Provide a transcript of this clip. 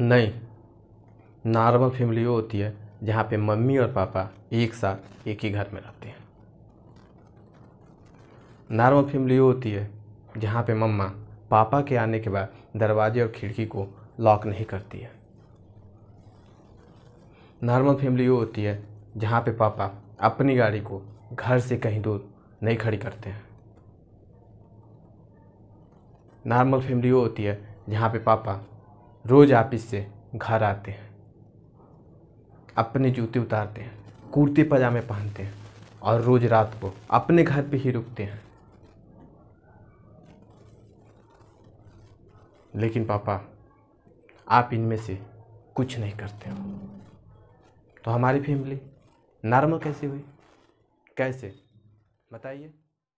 नहीं normal family वो होती है जहाँ पे मम्मी और पापा एक साथ एक ही घर में रहते हैं नॉर्मल फैमिली वो होती है जहाँ पे मम्मा पापा के आने के बाद दरवाजे और खिड़की को लॉक नहीं करती है नॉर्मल फैमिली वो होती है जहाँ पे पापा अपनी गाड़ी को घर से कहीं दूर नहीं खड़ी करते हैं नॉर्मल फैमिली वो होती है जहाँ पे पापा रोज़ आप इससे घर आते हैं अपने जूते उतारते हैं कुर्ते पजामे पहनते हैं और रोज़ रात को अपने घर पे ही रुकते हैं लेकिन पापा आप इनमें से कुछ नहीं करते हो तो हमारी फैमिली नॉर्मल कैसे हुई कैसे बताइए